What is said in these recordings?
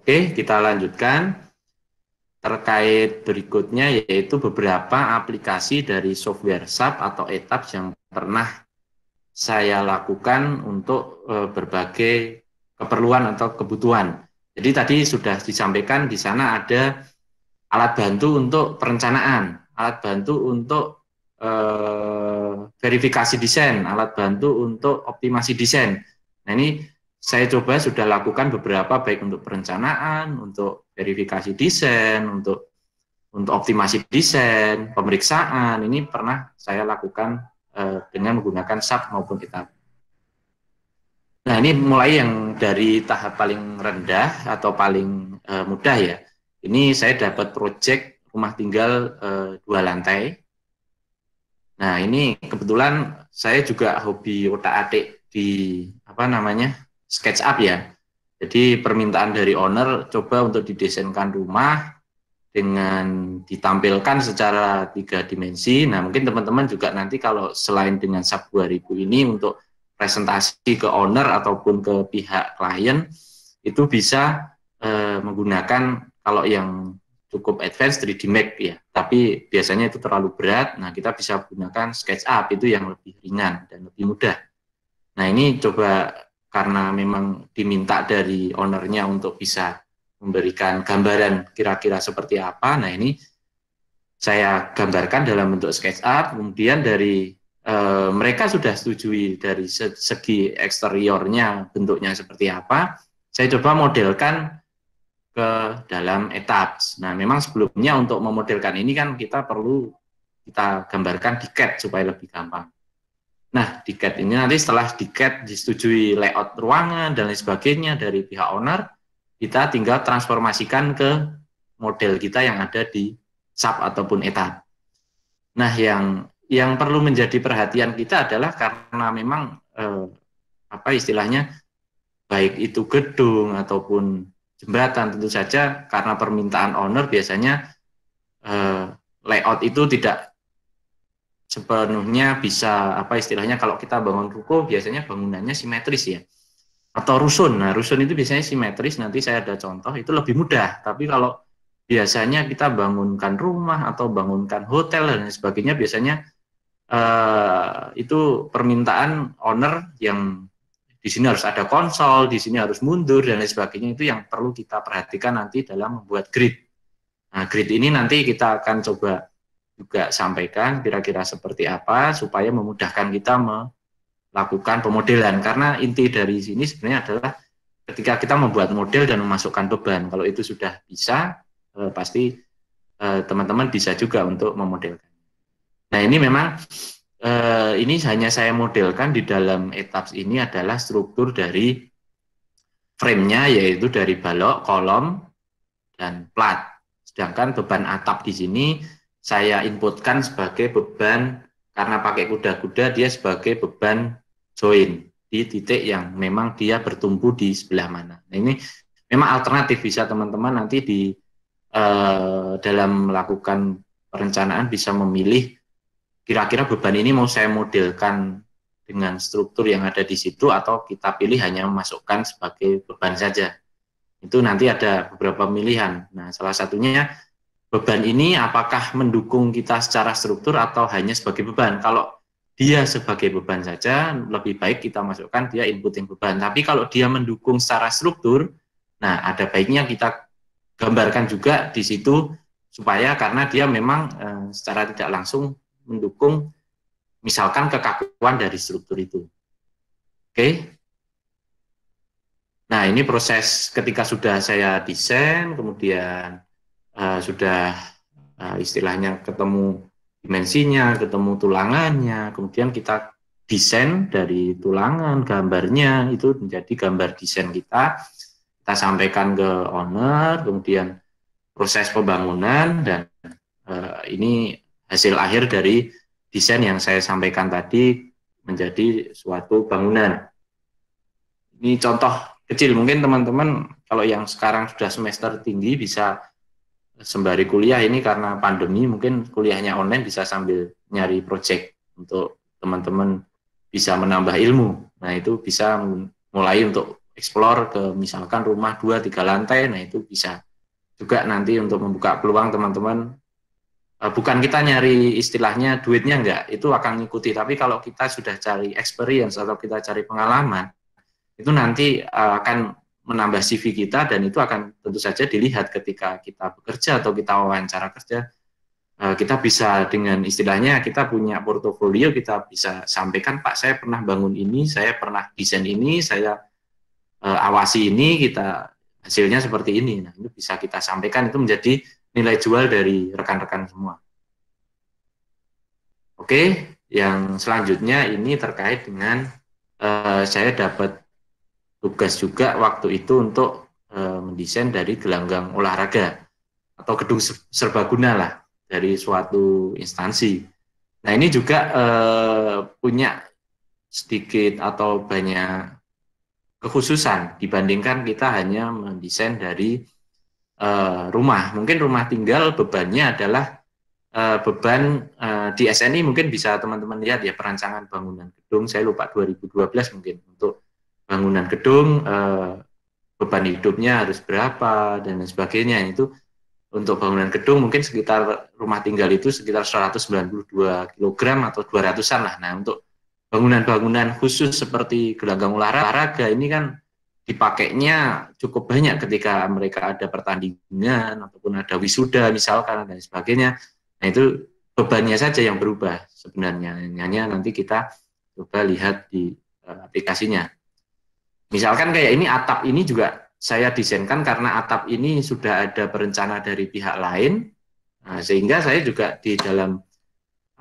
Oke, kita lanjutkan. Terkait berikutnya yaitu beberapa aplikasi dari software SAP atau ETAP yang pernah saya lakukan untuk e, berbagai keperluan atau kebutuhan. Jadi tadi sudah disampaikan di sana ada alat bantu untuk perencanaan, alat bantu untuk e, verifikasi desain, alat bantu untuk optimasi desain. Nah ini saya coba sudah lakukan beberapa baik untuk perencanaan, untuk verifikasi desain, untuk untuk optimasi desain, pemeriksaan ini pernah saya lakukan eh, dengan menggunakan SAP maupun kita. Nah ini mulai yang dari tahap paling rendah atau paling eh, mudah ya. Ini saya dapat proyek rumah tinggal eh, dua lantai. Nah ini kebetulan saya juga hobi otak-atik di apa namanya Sketch up ya. Jadi permintaan dari owner coba untuk didesainkan rumah dengan ditampilkan secara tiga dimensi. Nah mungkin teman-teman juga nanti kalau selain dengan sub 2000 ini untuk presentasi ke owner ataupun ke pihak klien itu bisa eh, menggunakan kalau yang cukup advance 3D Max ya. Tapi biasanya itu terlalu berat. Nah kita bisa gunakan up itu yang lebih ringan dan lebih mudah. Nah ini coba karena memang diminta dari ownernya untuk bisa memberikan gambaran kira-kira seperti apa. Nah ini saya gambarkan dalam bentuk sketch SketchUp, kemudian dari e, mereka sudah setujui dari segi eksteriornya bentuknya seperti apa, saya coba modelkan ke dalam etap. Nah memang sebelumnya untuk memodelkan ini kan kita perlu kita gambarkan di CAD supaya lebih gampang. Nah, tiket ini nanti setelah tiket disetujui layout ruangan dan lain sebagainya dari pihak owner, kita tinggal transformasikan ke model kita yang ada di SAP ataupun ETA. Nah, yang yang perlu menjadi perhatian kita adalah karena memang eh, apa istilahnya baik itu gedung ataupun jembatan tentu saja karena permintaan owner biasanya eh, layout itu tidak sepenuhnya bisa apa istilahnya kalau kita bangun ruko biasanya bangunannya simetris ya atau rusun. Nah, rusun itu biasanya simetris. Nanti saya ada contoh itu lebih mudah. Tapi kalau biasanya kita bangunkan rumah atau bangunkan hotel dan sebagainya biasanya uh, itu permintaan owner yang di sini harus ada konsol, di sini harus mundur dan lain sebagainya itu yang perlu kita perhatikan nanti dalam membuat grid. Nah, grid ini nanti kita akan coba juga sampaikan kira-kira seperti apa supaya memudahkan kita melakukan pemodelan karena inti dari sini sebenarnya adalah ketika kita membuat model dan memasukkan beban kalau itu sudah bisa eh, pasti eh, teman-teman bisa juga untuk memodelkan. Nah ini memang eh, ini hanya saya modelkan di dalam etap ini adalah struktur dari frame nya yaitu dari balok, kolom, dan plat. Sedangkan beban atap di sini saya inputkan sebagai beban karena pakai kuda-kuda dia sebagai beban join di titik yang memang dia bertumbuh di sebelah mana. Nah, ini memang alternatif bisa teman-teman nanti di eh, dalam melakukan perencanaan bisa memilih kira-kira beban ini mau saya modelkan dengan struktur yang ada di situ atau kita pilih hanya memasukkan sebagai beban saja. Itu nanti ada beberapa pilihan. Nah, salah satunya beban ini apakah mendukung kita secara struktur atau hanya sebagai beban. Kalau dia sebagai beban saja, lebih baik kita masukkan dia inputting beban. Tapi kalau dia mendukung secara struktur, nah ada baiknya kita gambarkan juga di situ supaya karena dia memang e, secara tidak langsung mendukung misalkan kekakuan dari struktur itu. Oke. Okay? Nah, ini proses ketika sudah saya desain, kemudian Eh, sudah uh, istilahnya ketemu dimensinya, ketemu tulangannya, kemudian kita desain dari tulangan gambarnya itu menjadi gambar desain kita kita sampaikan ke owner kemudian proses pembangunan dan uh, ini hasil akhir dari desain yang saya sampaikan tadi menjadi suatu bangunan ini contoh kecil mungkin teman-teman kalau yang sekarang sudah semester tinggi bisa sembari kuliah ini karena pandemi mungkin kuliahnya online bisa sambil nyari project untuk teman-teman bisa menambah ilmu. Nah, itu bisa mulai untuk explore ke misalkan rumah dua tiga lantai. Nah, itu bisa juga nanti untuk membuka peluang teman-teman eh, bukan kita nyari istilahnya duitnya enggak, itu akan ngikuti. Tapi kalau kita sudah cari experience atau kita cari pengalaman, itu nanti eh, akan menambah CV kita dan itu akan tentu saja dilihat ketika kita bekerja atau kita wawancara kerja eh, kita bisa dengan istilahnya kita punya portofolio kita bisa sampaikan Pak saya pernah bangun ini saya pernah desain ini saya eh, awasi ini kita hasilnya seperti ini nah itu bisa kita sampaikan itu menjadi nilai jual dari rekan-rekan semua oke yang selanjutnya ini terkait dengan eh, saya dapat tugas juga waktu itu untuk e, mendesain dari gelanggang olahraga atau gedung serbaguna lah dari suatu instansi. Nah ini juga e, punya sedikit atau banyak kekhususan dibandingkan kita hanya mendesain dari e, rumah. Mungkin rumah tinggal bebannya adalah e, beban e, di SNI mungkin bisa teman-teman lihat ya perancangan bangunan gedung saya lupa 2012 mungkin untuk bangunan gedung eh, beban hidupnya harus berapa dan sebagainya itu untuk bangunan gedung mungkin sekitar rumah tinggal itu sekitar 192 kg atau 200-an lah. Nah, untuk bangunan-bangunan khusus seperti gelanggang olahraga ini kan dipakainya cukup banyak ketika mereka ada pertandingan ataupun ada wisuda misalkan dan sebagainya. Nah, itu bebannya saja yang berubah sebenarnya. Hanya nanti kita coba lihat di eh, aplikasinya. Misalkan kayak ini atap ini juga saya desainkan karena atap ini sudah ada perencana dari pihak lain, nah, sehingga saya juga di dalam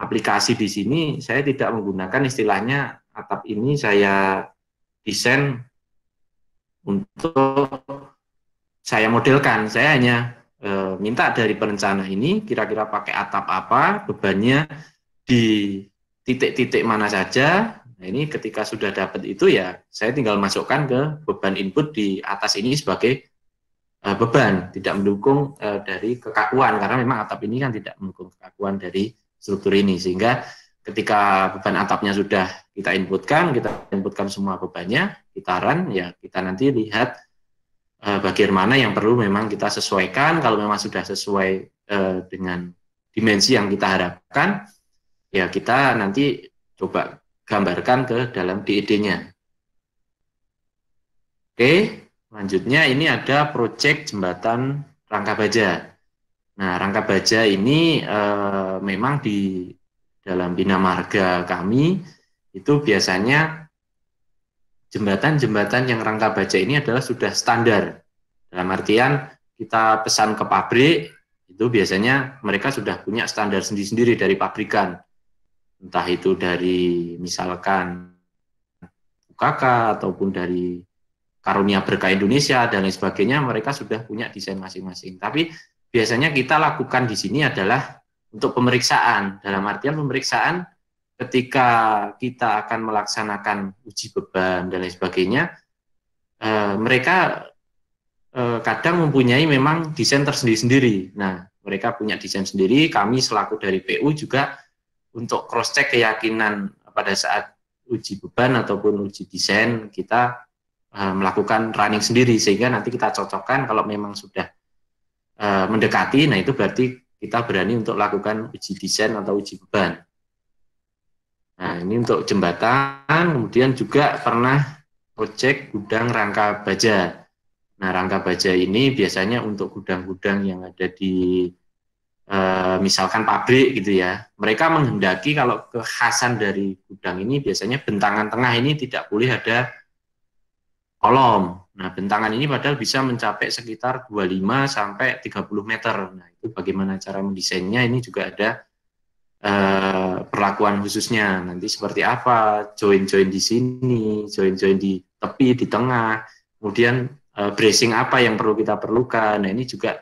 aplikasi di sini saya tidak menggunakan istilahnya atap ini saya desain untuk saya modelkan. Saya hanya e, minta dari perencana ini kira-kira pakai atap apa, bebannya di titik-titik mana saja, Nah, ini ketika sudah dapat itu ya saya tinggal masukkan ke beban input di atas ini sebagai uh, beban, tidak mendukung uh, dari kekakuan karena memang atap ini kan tidak mendukung kekakuan dari struktur ini sehingga ketika beban atapnya sudah kita inputkan, kita inputkan semua bebannya, kita run ya kita nanti lihat uh, bagian yang perlu memang kita sesuaikan kalau memang sudah sesuai uh, dengan dimensi yang kita harapkan ya kita nanti coba gambarkan ke dalam ded e nya Oke, selanjutnya ini ada proyek jembatan rangka baja. Nah, rangka baja ini e, memang di dalam bina marga kami itu biasanya jembatan-jembatan yang rangka baja ini adalah sudah standar. Dalam artian kita pesan ke pabrik itu biasanya mereka sudah punya standar sendiri-sendiri dari pabrikan entah itu dari misalkan UKK ataupun dari Karunia Berkah Indonesia dan lain sebagainya, mereka sudah punya desain masing-masing. Tapi biasanya kita lakukan di sini adalah untuk pemeriksaan. Dalam artian pemeriksaan ketika kita akan melaksanakan uji beban dan lain sebagainya, eh, mereka eh, kadang mempunyai memang desain tersendiri-sendiri. Nah, mereka punya desain sendiri, kami selaku dari PU juga untuk cross check keyakinan pada saat uji beban ataupun uji desain kita uh, melakukan running sendiri sehingga nanti kita cocokkan kalau memang sudah uh, mendekati nah itu berarti kita berani untuk lakukan uji desain atau uji beban. Nah, ini untuk jembatan, kemudian juga pernah project gudang rangka baja. Nah, rangka baja ini biasanya untuk gudang-gudang yang ada di Eh, misalkan pabrik gitu ya, mereka menghendaki kalau kekhasan dari gudang ini biasanya bentangan tengah ini tidak boleh ada kolom. Nah, bentangan ini padahal bisa mencapai sekitar 25 sampai 30 meter. Nah, itu bagaimana cara mendesainnya ini juga ada e, perlakuan khususnya. Nanti seperti apa, join-join di sini, join-join di tepi, di tengah, kemudian e, bracing apa yang perlu kita perlukan. Nah, ini juga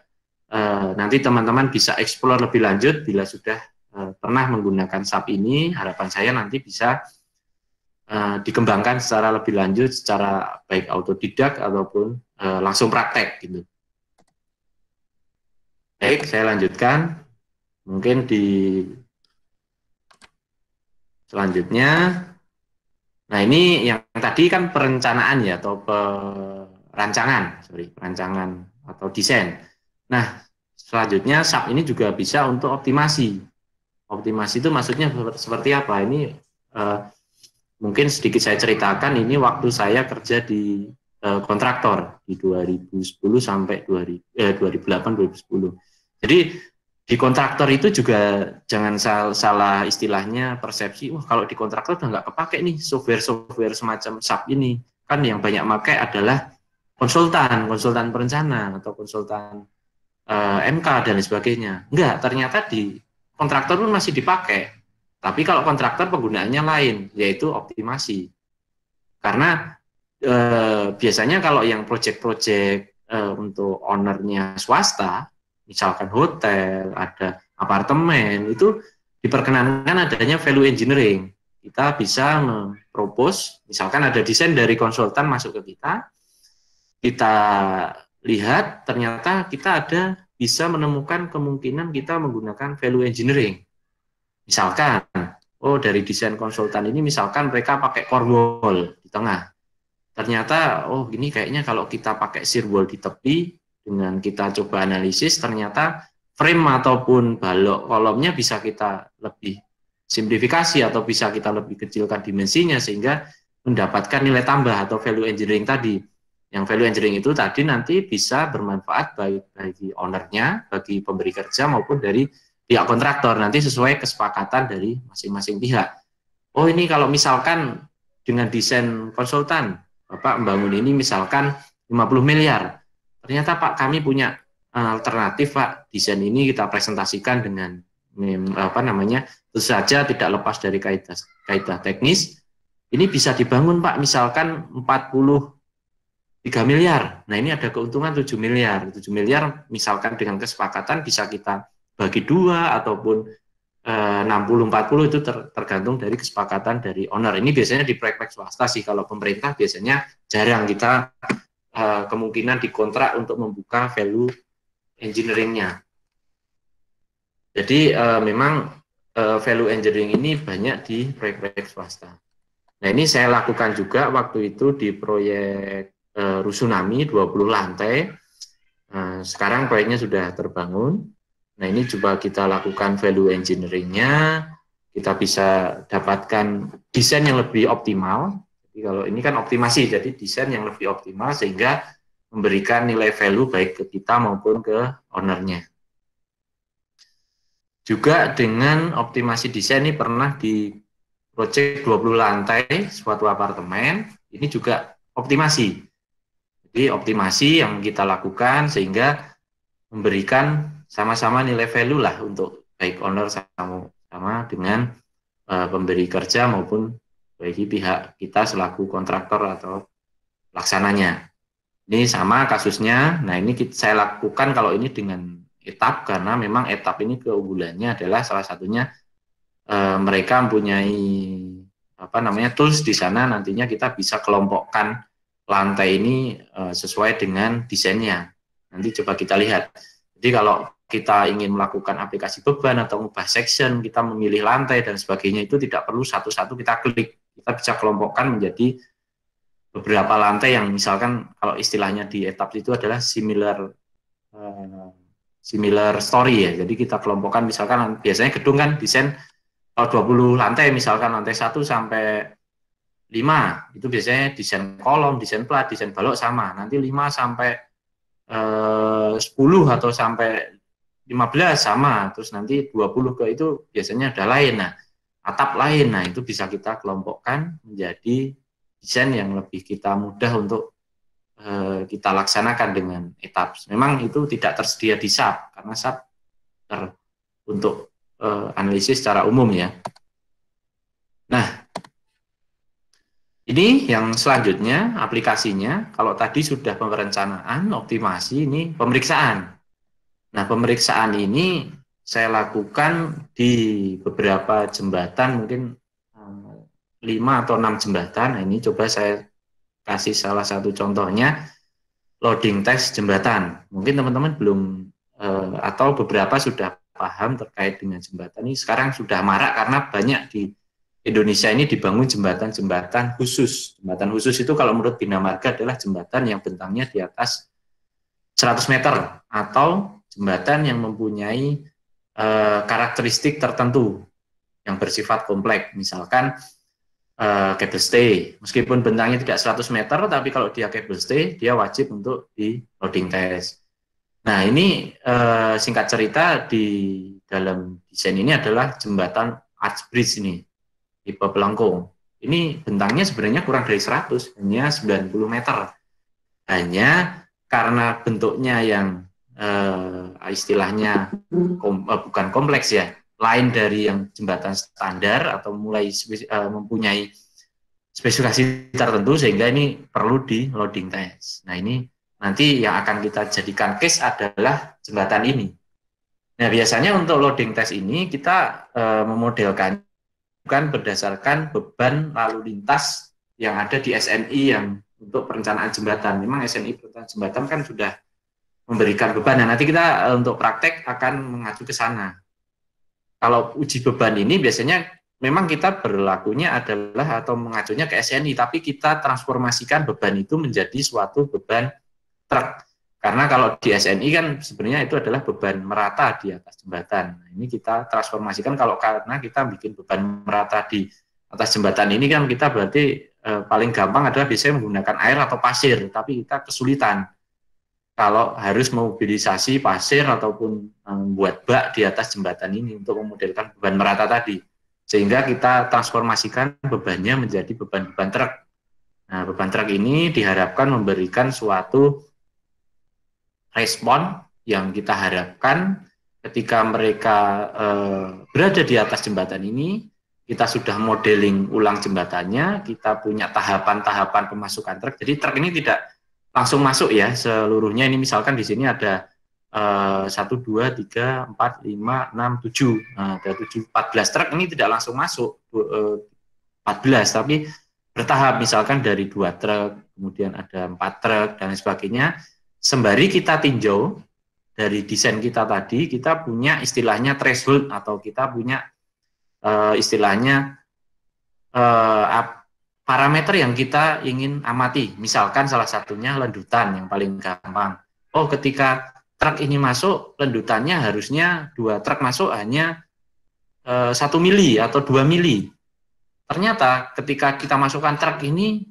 Eh, nanti teman-teman bisa explore lebih lanjut bila sudah uh, pernah menggunakan SAP ini. Harapan saya nanti bisa uh, dikembangkan secara lebih lanjut, secara baik autodidak ataupun uh, langsung praktek gitu. Baik, saya lanjutkan. Mungkin di selanjutnya, nah ini yang tadi kan perencanaan ya atau perancangan, sorry, perancangan atau desain. Nah, selanjutnya SAP ini juga bisa untuk optimasi. Optimasi itu maksudnya seperti apa? Ini eh, mungkin sedikit saya ceritakan ini waktu saya kerja di eh, kontraktor di 2010 sampai 2000, eh, 2008 2010. Jadi di kontraktor itu juga jangan sal salah istilahnya persepsi wah kalau di kontraktor udah nggak kepake nih software-software semacam SAP ini kan yang banyak pakai adalah konsultan konsultan perencana atau konsultan uh, eh, MK dan sebagainya. Enggak, ternyata di kontraktor pun masih dipakai. Tapi kalau kontraktor penggunaannya lain, yaitu optimasi. Karena e, biasanya kalau yang proyek-proyek e, eh, untuk ownernya swasta, misalkan hotel, ada apartemen, itu diperkenankan adanya value engineering. Kita bisa mempropos, misalkan ada desain dari konsultan masuk ke kita, kita lihat ternyata kita ada bisa menemukan kemungkinan kita menggunakan value engineering. Misalkan, oh dari desain konsultan ini misalkan mereka pakai core wall di tengah. Ternyata, oh ini kayaknya kalau kita pakai shear wall di tepi, dengan kita coba analisis, ternyata frame ataupun balok kolomnya bisa kita lebih simplifikasi atau bisa kita lebih kecilkan dimensinya sehingga mendapatkan nilai tambah atau value engineering tadi yang value engineering itu tadi nanti bisa bermanfaat baik bagi ownernya, bagi pemberi kerja maupun dari pihak kontraktor nanti sesuai kesepakatan dari masing-masing pihak. Oh ini kalau misalkan dengan desain konsultan, Bapak membangun ini misalkan 50 miliar. Ternyata Pak kami punya eh, alternatif Pak desain ini kita presentasikan dengan apa namanya tentu saja tidak lepas dari kaitan kaitan teknis ini bisa dibangun Pak misalkan 40 3 miliar. Nah, ini ada keuntungan 7 miliar. 7 miliar misalkan dengan kesepakatan bisa kita bagi dua ataupun eh, 60-40 itu ter, tergantung dari kesepakatan dari owner. Ini biasanya di proyek-proyek swasta sih. Kalau pemerintah biasanya jarang kita eh, kemungkinan dikontrak untuk membuka value engineeringnya. Jadi eh, memang eh, value engineering ini banyak di proyek-proyek swasta. Nah ini saya lakukan juga waktu itu di proyek Rusunami 20 lantai. Nah, sekarang proyeknya sudah terbangun. Nah ini coba kita lakukan value engineeringnya, kita bisa dapatkan desain yang lebih optimal. Jadi kalau ini kan optimasi, jadi desain yang lebih optimal sehingga memberikan nilai value baik ke kita maupun ke ownernya. Juga dengan optimasi desain ini pernah di project 20 lantai suatu apartemen, ini juga optimasi. Jadi optimasi yang kita lakukan sehingga memberikan sama-sama nilai value lah untuk baik owner sama sama dengan uh, pemberi kerja maupun bagi pihak kita selaku kontraktor atau laksananya. Ini sama kasusnya. Nah, ini kita, saya lakukan kalau ini dengan etap karena memang etap ini keunggulannya adalah salah satunya e, mereka mempunyai apa namanya tools di sana nantinya kita bisa kelompokkan lantai ini eh, sesuai dengan desainnya. Nanti coba kita lihat. Jadi kalau kita ingin melakukan aplikasi beban atau mengubah section, kita memilih lantai dan sebagainya itu tidak perlu satu-satu kita klik. Kita bisa kelompokkan menjadi beberapa lantai yang misalkan kalau istilahnya di etap itu adalah similar eh, similar story ya. Jadi kita kelompokkan misalkan biasanya gedung kan desain kalau eh, 20 lantai misalkan lantai 1 sampai 5 itu biasanya desain kolom, desain plat, desain balok sama. Nanti 5 sampai eh, sepuluh 10 atau sampai 15 sama, terus nanti 20 ke itu biasanya ada lain. Nah, atap lain. Nah, itu bisa kita kelompokkan menjadi desain yang lebih kita mudah untuk e, kita laksanakan dengan etap. Memang itu tidak tersedia di SAP karena SAP ter untuk e, analisis secara umum ya. Nah, ini yang selanjutnya aplikasinya, kalau tadi sudah perencanaan, optimasi, ini pemeriksaan. Nah, pemeriksaan ini saya lakukan di beberapa jembatan, mungkin 5 eh, atau 6 jembatan. Nah, ini coba saya kasih salah satu contohnya, loading test jembatan. Mungkin teman-teman belum, eh, atau beberapa sudah paham terkait dengan jembatan ini. Sekarang sudah marak karena banyak di Indonesia ini dibangun jembatan-jembatan khusus. Jembatan khusus itu kalau menurut Bina Marga adalah jembatan yang bentangnya di atas 100 meter atau jembatan yang mempunyai e, karakteristik tertentu yang bersifat kompleks. Misalkan e, cable stay, meskipun bentangnya tidak 100 meter, tapi kalau dia cable stay, dia wajib untuk di loading test. Nah ini e, singkat cerita di dalam desain ini adalah jembatan Arch Bridge ini tipe pelengkung. Ini bentangnya sebenarnya kurang dari 100, hanya 90 meter. Hanya karena bentuknya yang eh, istilahnya kom, eh, bukan kompleks ya, lain dari yang jembatan standar atau mulai eh, mempunyai spesifikasi tertentu sehingga ini perlu di loading test. Nah ini nanti yang akan kita jadikan case adalah jembatan ini. Nah biasanya untuk loading test ini kita eh, memodelkannya bukan berdasarkan beban lalu lintas yang ada di SNI yang untuk perencanaan jembatan. Memang SNI perencanaan jembatan kan sudah memberikan beban. Nah, nanti kita eh, untuk praktek akan mengacu ke sana. Kalau uji beban ini biasanya memang kita berlakunya adalah atau mengacunya ke SNI, tapi kita transformasikan beban itu menjadi suatu beban truk. Karena kalau di SNI kan sebenarnya itu adalah beban merata di atas jembatan. Nah, ini kita transformasikan kalau karena kita bikin beban merata di atas jembatan ini kan kita berarti e, paling gampang adalah bisa menggunakan air atau pasir, tapi kita kesulitan kalau harus mobilisasi pasir ataupun membuat eh, bak di atas jembatan ini untuk memodelkan beban merata tadi. Sehingga kita transformasikan bebannya menjadi beban-beban truk. Nah, beban truk ini diharapkan memberikan suatu respon yang kita harapkan ketika mereka e, berada di atas jembatan ini, kita sudah modeling ulang jembatannya, kita punya tahapan-tahapan pemasukan truk. Jadi truk ini tidak langsung masuk ya seluruhnya. Ini misalkan di sini ada eh, satu dua tiga empat lima enam tujuh nah, ada tujuh empat belas truk ini tidak langsung masuk eh, empat belas tapi bertahap misalkan dari dua truk kemudian ada empat truk dan sebagainya sembari kita tinjau dari desain kita tadi, kita punya istilahnya threshold atau kita punya uh, istilahnya uh, parameter yang kita ingin amati. Misalkan salah satunya lendutan yang paling gampang. Oh, ketika truk ini masuk, lendutannya harusnya dua truk masuk hanya eh, satu mili atau dua mili. Ternyata ketika kita masukkan truk ini,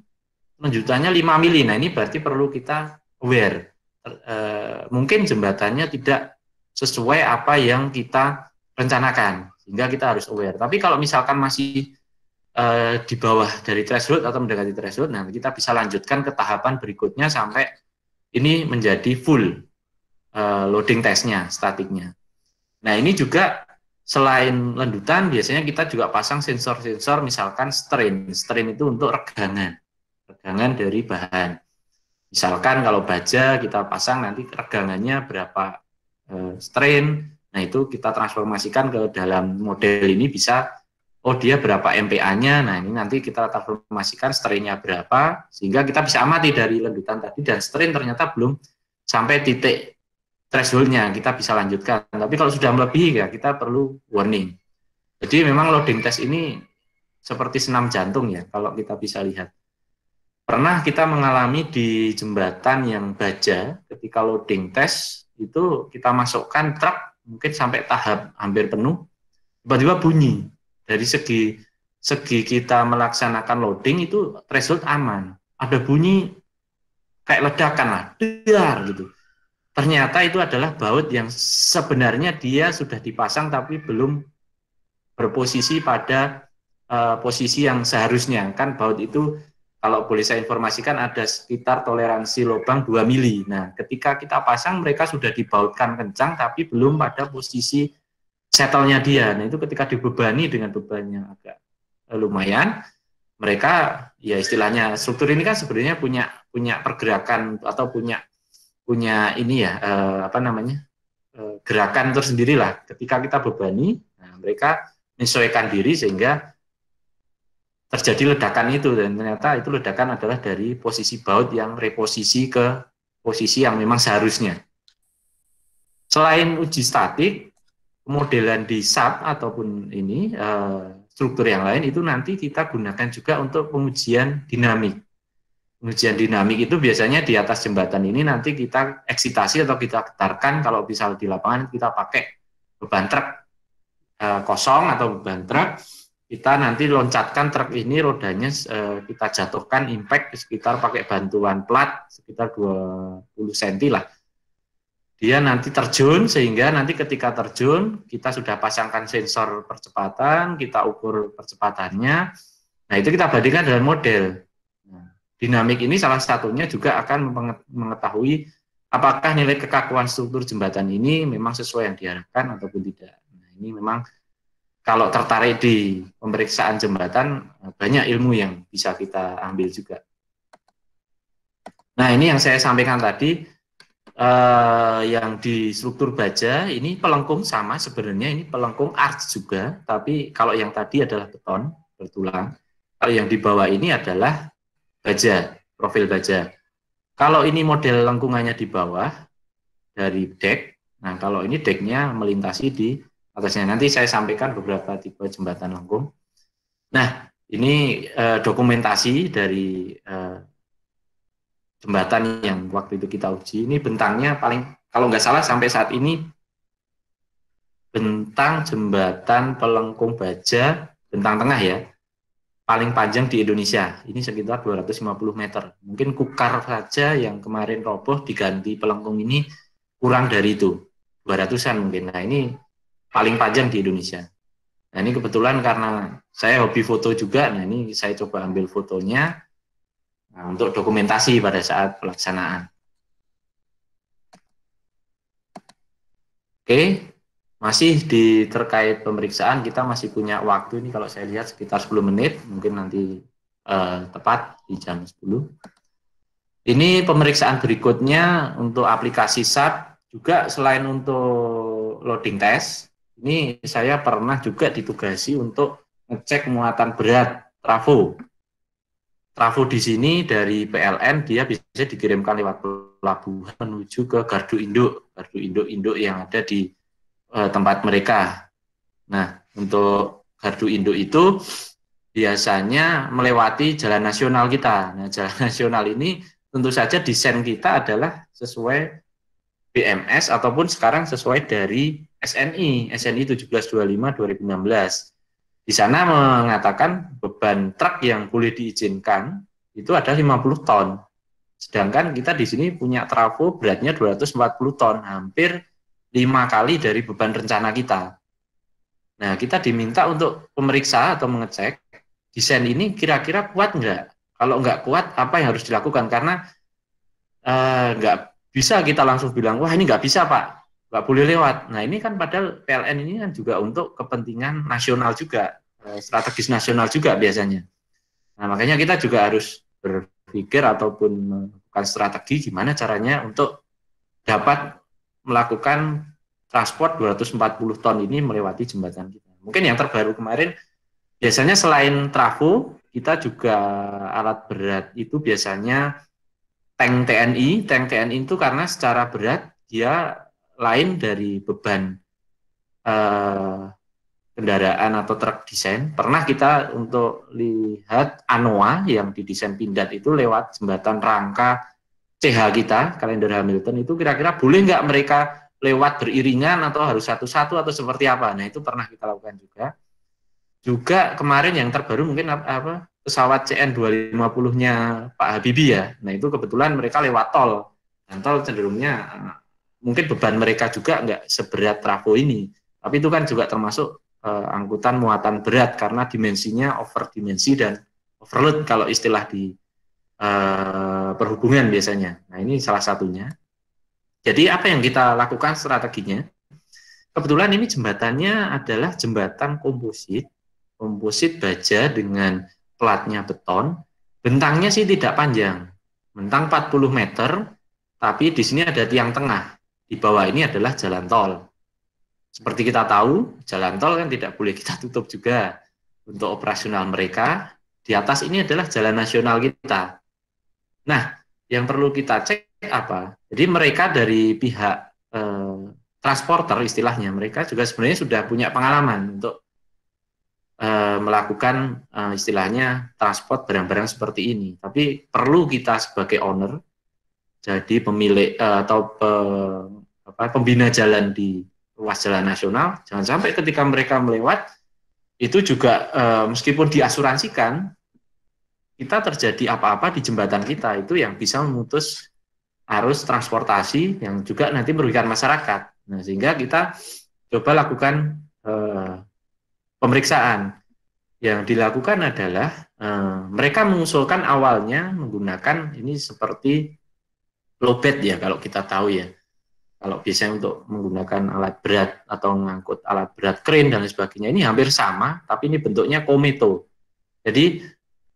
lendutannya 5 mili. Nah, ini berarti perlu kita aware e, mungkin jembatannya tidak sesuai apa yang kita rencanakan sehingga kita harus aware. Tapi kalau misalkan masih e, di bawah dari threshold atau mendekati threshold, nah kita bisa lanjutkan ke tahapan berikutnya sampai ini menjadi full e, loading testnya, statiknya. Nah ini juga selain lendutan, biasanya kita juga pasang sensor-sensor misalkan strain. Strain itu untuk regangan, regangan dari bahan. Misalkan kalau baja kita pasang nanti regangannya berapa eh, strain, nah itu kita transformasikan ke dalam model ini bisa, oh dia berapa MPA-nya, nah ini nanti kita transformasikan strain-nya berapa, sehingga kita bisa amati dari lendutan tadi, dan strain ternyata belum sampai titik threshold-nya, kita bisa lanjutkan. Tapi kalau sudah melebihi ya kita perlu warning. Jadi memang loading test ini seperti senam jantung ya, kalau kita bisa lihat Pernah kita mengalami di jembatan yang baja, ketika loading test itu kita masukkan truk mungkin sampai tahap hampir penuh, tiba-tiba bunyi. Dari segi segi kita melaksanakan loading itu result aman. Ada bunyi kayak ledakan lah, dar gitu. Ternyata itu adalah baut yang sebenarnya dia sudah dipasang tapi belum berposisi pada uh, posisi yang seharusnya. Kan baut itu kalau boleh saya informasikan ada sekitar toleransi lubang 2 mili. Nah, ketika kita pasang mereka sudah dibautkan kencang tapi belum pada posisi settle nya dia. Nah, itu ketika dibebani dengan beban yang agak eh, lumayan, mereka ya istilahnya struktur ini kan sebenarnya punya punya pergerakan atau punya punya ini ya eh, apa namanya? Eh, gerakan tersendirilah. Ketika kita bebani, nah mereka menyesuaikan diri sehingga terjadi ledakan itu dan ternyata itu ledakan adalah dari posisi baut yang reposisi ke posisi yang memang seharusnya. Selain uji statik, modelan di sub ataupun ini eh, struktur yang lain itu nanti kita gunakan juga untuk pengujian dinamik. Pengujian dinamik itu biasanya di atas jembatan ini nanti kita eksitasi atau kita getarkan kalau bisa di lapangan kita pakai beban truk eh, kosong atau beban truk kita nanti loncatkan truk ini rodanya eh, kita jatuhkan impact sekitar pakai bantuan plat sekitar 20 cm lah. Dia nanti terjun sehingga nanti ketika terjun kita sudah pasangkan sensor percepatan, kita ukur percepatannya. Nah, itu kita bandingkan dengan model. Nah, dinamik ini salah satunya juga akan mengetahui apakah nilai kekakuan struktur jembatan ini memang sesuai yang diharapkan ataupun tidak. Nah, ini memang kalau tertarik di pemeriksaan jembatan, banyak ilmu yang bisa kita ambil juga. Nah, ini yang saya sampaikan tadi, eh, yang di struktur baja, ini pelengkung sama sebenarnya, ini pelengkung arch juga, tapi kalau yang tadi adalah beton, bertulang. Kalau yang di bawah ini adalah baja, profil baja. Kalau ini model lengkungannya di bawah, dari deck. nah kalau ini decknya melintasi di atasnya. Nanti saya sampaikan beberapa tipe jembatan lengkung. Nah, ini eh, dokumentasi dari eh, jembatan yang waktu itu kita uji. Ini bentangnya paling, kalau nggak salah sampai saat ini, bentang jembatan pelengkung baja, bentang tengah ya, paling panjang di Indonesia. Ini sekitar 250 meter. Mungkin kukar saja yang kemarin roboh diganti pelengkung ini kurang dari itu. 200-an mungkin. Nah ini paling panjang di Indonesia. Nah ini kebetulan karena saya hobi foto juga, nah ini saya coba ambil fotonya nah, untuk dokumentasi pada saat pelaksanaan. Oke, masih di terkait pemeriksaan kita masih punya waktu ini kalau saya lihat sekitar 10 menit, mungkin nanti eh, tepat di jam 10. Ini pemeriksaan berikutnya untuk aplikasi SAP juga selain untuk loading test, ini saya pernah juga ditugasi untuk ngecek muatan berat trafo. Trafo di sini dari PLN dia bisa dikirimkan lewat pelabuhan menuju ke gardu induk, gardu induk-induk yang ada di e, tempat mereka. Nah, untuk gardu induk itu biasanya melewati jalan nasional kita. Nah, jalan nasional ini tentu saja desain kita adalah sesuai BMS ataupun sekarang sesuai dari SNI, SNI 1725 2016. Di sana mengatakan beban truk yang boleh diizinkan itu ada 50 ton. Sedangkan kita di sini punya trafo beratnya 240 ton, hampir lima kali dari beban rencana kita. Nah, kita diminta untuk pemeriksa atau mengecek desain ini kira-kira kuat enggak? Kalau enggak kuat, apa yang harus dilakukan? Karena eh, nggak bisa kita langsung bilang, wah ini enggak bisa Pak, nggak boleh lewat. Nah ini kan padahal PLN ini kan juga untuk kepentingan nasional juga, eh, strategis nasional juga biasanya. Nah makanya kita juga harus berpikir ataupun melakukan strategi gimana caranya untuk dapat melakukan transport 240 ton ini melewati jembatan kita. Mungkin yang terbaru kemarin biasanya selain trafo kita juga alat berat itu biasanya tank TNI, tank TNI itu karena secara berat dia lain dari beban uh, kendaraan atau truk desain pernah kita untuk lihat ANOA yang didesain pindad itu lewat jembatan rangka CH kita kalender Hamilton itu kira-kira boleh nggak mereka lewat beriringan atau harus satu-satu atau seperti apa nah itu pernah kita lakukan juga juga kemarin yang terbaru mungkin apa, apa pesawat CN 250-nya Pak Habibie ya nah itu kebetulan mereka lewat tol dan tol cenderungnya mungkin beban mereka juga nggak seberat trafo ini. Tapi itu kan juga termasuk eh, angkutan muatan berat karena dimensinya over dimensi dan overload kalau istilah di eh, perhubungan biasanya. Nah ini salah satunya. Jadi apa yang kita lakukan strateginya? Kebetulan ini jembatannya adalah jembatan komposit, komposit baja dengan platnya beton. Bentangnya sih tidak panjang, bentang 40 meter, tapi di sini ada tiang tengah di bawah ini adalah jalan tol. Seperti kita tahu, jalan tol kan tidak boleh kita tutup juga untuk operasional mereka. Di atas ini adalah jalan nasional kita. Nah, yang perlu kita cek apa? Jadi mereka dari pihak eh, transporter istilahnya, mereka juga sebenarnya sudah punya pengalaman untuk eh, melakukan eh, istilahnya transport barang-barang seperti ini. Tapi perlu kita sebagai owner, jadi pemilik eh, atau eh, apa pembina jalan di ruas jalan nasional jangan sampai ketika mereka melewat itu juga e, meskipun diasuransikan kita terjadi apa-apa di jembatan kita itu yang bisa memutus arus transportasi yang juga nanti merugikan masyarakat. Nah, sehingga kita coba lakukan e, pemeriksaan. Yang dilakukan adalah e, mereka mengusulkan awalnya menggunakan ini seperti lobet ya kalau kita tahu ya kalau biasanya untuk menggunakan alat berat atau mengangkut alat berat keren dan sebagainya ini hampir sama tapi ini bentuknya kometo jadi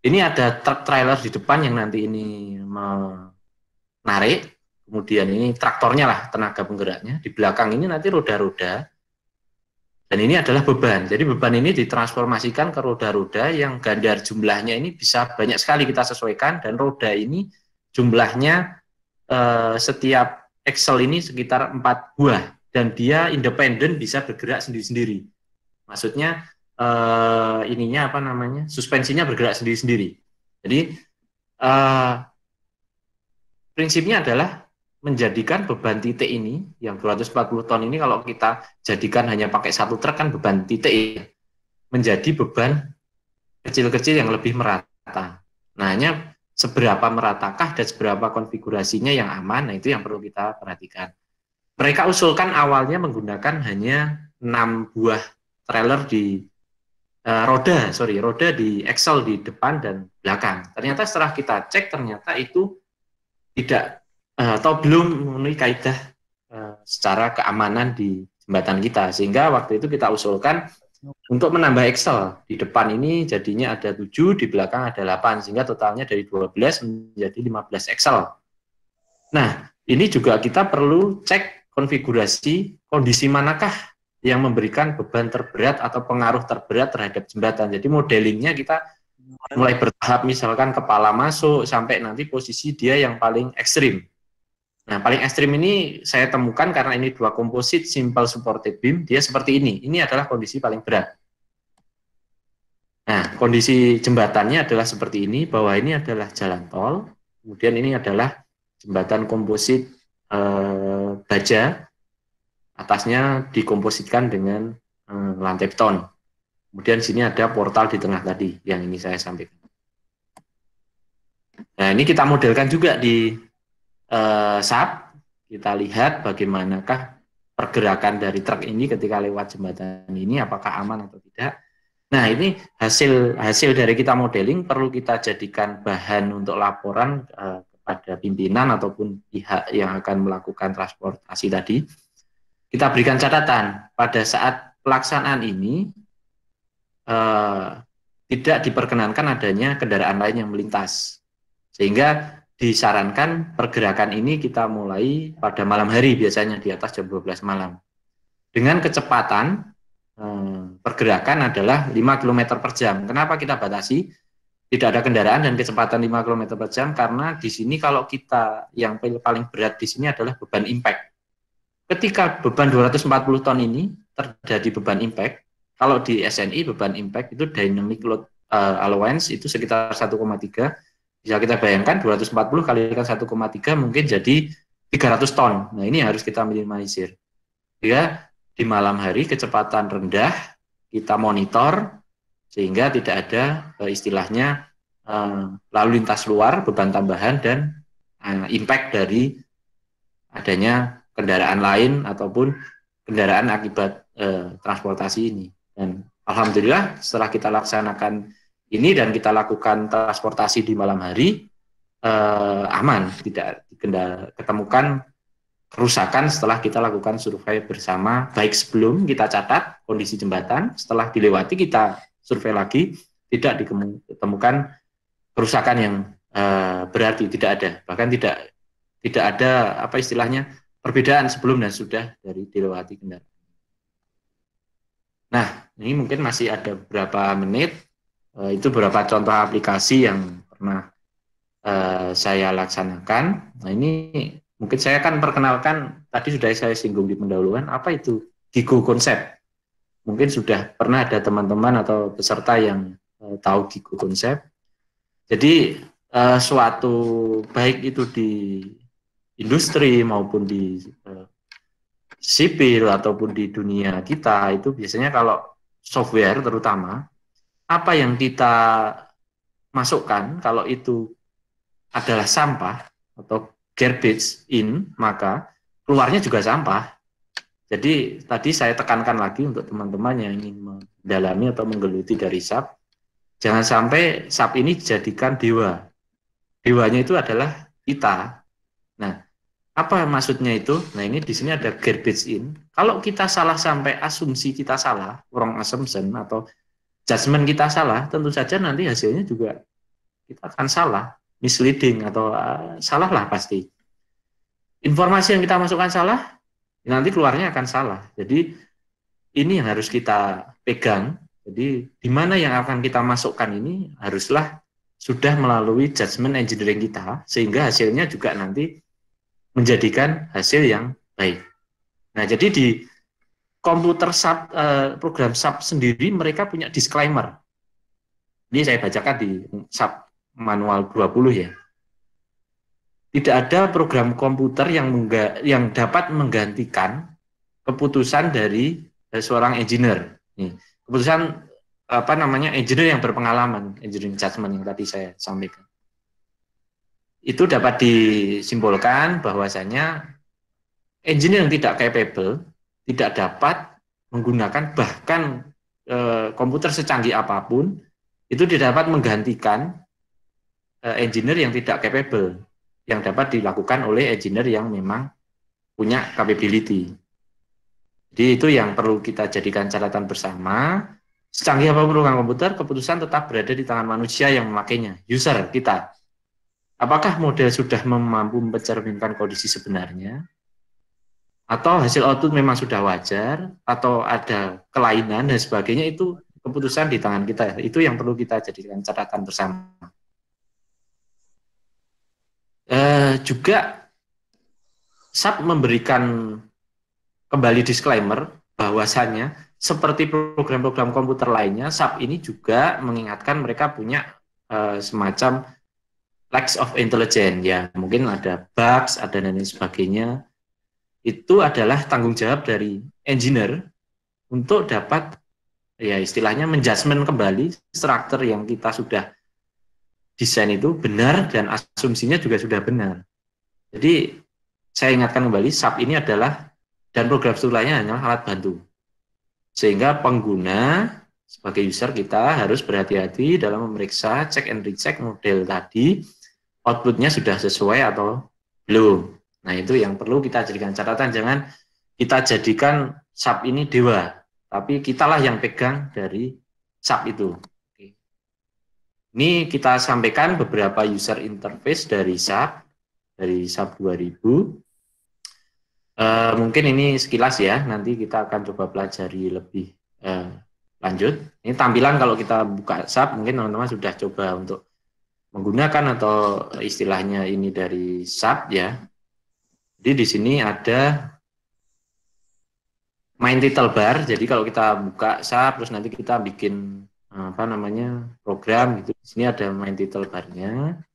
ini ada truk trailer di depan yang nanti ini menarik kemudian ini traktornya lah tenaga penggeraknya di belakang ini nanti roda-roda dan ini adalah beban jadi beban ini ditransformasikan ke roda-roda yang gandar jumlahnya ini bisa banyak sekali kita sesuaikan dan roda ini jumlahnya eh, setiap Excel ini sekitar empat buah dan dia independen bisa bergerak sendiri-sendiri. Maksudnya uh, ininya apa namanya suspensinya bergerak sendiri-sendiri. Jadi uh, prinsipnya adalah menjadikan beban titik ini yang 240 ton ini kalau kita jadikan hanya pakai satu truk kan beban titik ya, menjadi beban kecil-kecil yang lebih merata. Nah hanya seberapa meratakah dan seberapa konfigurasinya yang aman, nah itu yang perlu kita perhatikan. Mereka usulkan awalnya menggunakan hanya 6 buah trailer di uh, roda, sorry, roda di Excel di depan dan belakang. Ternyata setelah kita cek, ternyata itu tidak uh, atau belum memenuhi kaidah uh, secara keamanan di jembatan kita. Sehingga waktu itu kita usulkan untuk menambah Excel, di depan ini jadinya ada 7, di belakang ada 8, sehingga totalnya dari 12 menjadi 15 Excel. Nah, ini juga kita perlu cek konfigurasi kondisi manakah yang memberikan beban terberat atau pengaruh terberat terhadap jembatan. Jadi modelingnya kita mulai bertahap, misalkan kepala masuk, sampai nanti posisi dia yang paling ekstrim. Nah, paling ekstrim ini saya temukan karena ini dua komposit simple supported beam, dia seperti ini. Ini adalah kondisi paling berat. Nah, kondisi jembatannya adalah seperti ini, bahwa ini adalah jalan tol, kemudian ini adalah jembatan komposit eh, baja, atasnya dikompositkan dengan eh, lantai beton. Kemudian sini ada portal di tengah tadi, yang ini saya sampaikan. Nah, ini kita modelkan juga di eh, saat kita lihat bagaimanakah pergerakan dari truk ini ketika lewat jembatan ini, apakah aman atau tidak. Nah, ini hasil hasil dari kita modeling perlu kita jadikan bahan untuk laporan eh, kepada pimpinan ataupun pihak yang akan melakukan transportasi tadi. Kita berikan catatan pada saat pelaksanaan ini eh, tidak diperkenankan adanya kendaraan lain yang melintas. Sehingga disarankan pergerakan ini kita mulai pada malam hari biasanya di atas jam 12 malam. Dengan kecepatan eh, pergerakan adalah 5 km per jam. Kenapa kita batasi? Tidak ada kendaraan dan kecepatan 5 km per jam karena di sini kalau kita yang paling berat di sini adalah beban impact. Ketika beban 240 ton ini terjadi beban impact, kalau di SNI beban impact itu dynamic load eh, allowance itu sekitar 1,3 bisa ya, kita bayangkan 240 kalikan 1,3 mungkin jadi 300 ton. Nah ini harus kita minimalisir. Ya, di malam hari kecepatan rendah kita monitor sehingga tidak ada eh, istilahnya eh, lalu lintas luar, beban tambahan dan eh, impact dari adanya kendaraan lain ataupun kendaraan akibat transportasi ini. Dan alhamdulillah setelah kita laksanakan ini dan kita lakukan transportasi di malam hari eh, aman, tidak ketemukan kerusakan setelah kita lakukan survei bersama baik sebelum kita catat kondisi jembatan, setelah dilewati kita survei lagi tidak ditemukan kerusakan yang eh, berarti tidak ada, bahkan tidak tidak ada apa istilahnya perbedaan sebelum dan sudah dari dilewati kendaraan. Nah, ini mungkin masih ada beberapa menit Eh, itu beberapa contoh aplikasi yang pernah uh, saya laksanakan. Nah ini mungkin saya akan perkenalkan tadi sudah saya singgung di pendahuluan apa itu Gigo Konsep. Mungkin sudah pernah ada teman-teman atau peserta yang uh, tahu Gigo Konsep. Jadi uh, suatu baik itu di industri maupun di uh, sipil ataupun di dunia kita itu biasanya kalau software terutama apa yang kita masukkan kalau itu adalah sampah atau garbage in, maka keluarnya juga sampah. Jadi tadi saya tekankan lagi untuk teman-teman yang ingin mendalami atau menggeluti dari SAP, jangan sampai SAP ini dijadikan dewa. Dewanya itu adalah kita. Nah, apa maksudnya itu? Nah, ini di sini ada garbage in. Kalau kita salah sampai asumsi kita salah, wrong assumption atau judgement kita salah, tentu saja nanti hasilnya juga kita akan salah, misleading atau uh, eh, salah lah pasti. Informasi yang kita masukkan salah, nanti keluarnya akan salah. Jadi ini yang harus kita pegang. Jadi di mana yang akan kita masukkan ini haruslah sudah melalui judgement engineering kita sehingga hasilnya juga nanti menjadikan hasil yang baik. Nah, jadi di komputer sub uh, program sub sendiri mereka punya disclaimer. Ini saya bacakan di sub manual 20 ya. Tidak ada program komputer yang mengga, yang dapat menggantikan keputusan dari, eh, seorang engineer. Nih, keputusan apa namanya engineer yang berpengalaman, engineering judgment yang tadi saya sampaikan. Itu dapat disimpulkan bahwasanya engineer yang tidak capable tidak dapat menggunakan bahkan e, komputer secanggih apapun itu tidak dapat menggantikan e, engineer yang tidak capable yang dapat dilakukan oleh engineer yang memang punya capability. Jadi itu yang perlu kita jadikan catatan bersama. Secanggih apapun program komputer, keputusan tetap berada di tangan manusia yang memakainya, user kita. Apakah model sudah mampu mencerminkan kondisi sebenarnya? atau hasil output memang sudah wajar atau ada kelainan dan sebagainya itu keputusan di tangan kita itu yang perlu kita jadikan catatan bersama E, juga SAP memberikan kembali disclaimer bahwasannya seperti program-program komputer lainnya SAP ini juga mengingatkan mereka punya e, semacam lacks of intelligence ya mungkin ada bugs ada dan lain sebagainya itu adalah tanggung jawab dari engineer untuk dapat ya istilahnya menjudgment kembali struktur yang kita sudah desain itu benar dan asumsinya juga sudah benar. Jadi saya ingatkan kembali SAP ini adalah dan program setelahnya hanyalah alat bantu. Sehingga pengguna sebagai user kita harus berhati-hati dalam memeriksa, cek and recheck model tadi outputnya sudah sesuai atau belum. Nah itu yang perlu kita jadikan catatan. Jangan kita jadikan sap ini dewa, tapi kitalah yang pegang dari sap itu. Ini kita sampaikan beberapa user interface dari SAP, dari SAP 2000. E, eh, mungkin ini sekilas ya, nanti kita akan coba pelajari lebih e, lanjut. Ini tampilan kalau kita buka SAP, mungkin teman-teman sudah coba untuk menggunakan atau istilahnya ini dari SAP ya. Jadi di sini ada main title bar. Jadi kalau kita buka SAP terus nanti kita bikin eh, apa namanya program gitu. Di sini ada main title bar-nya.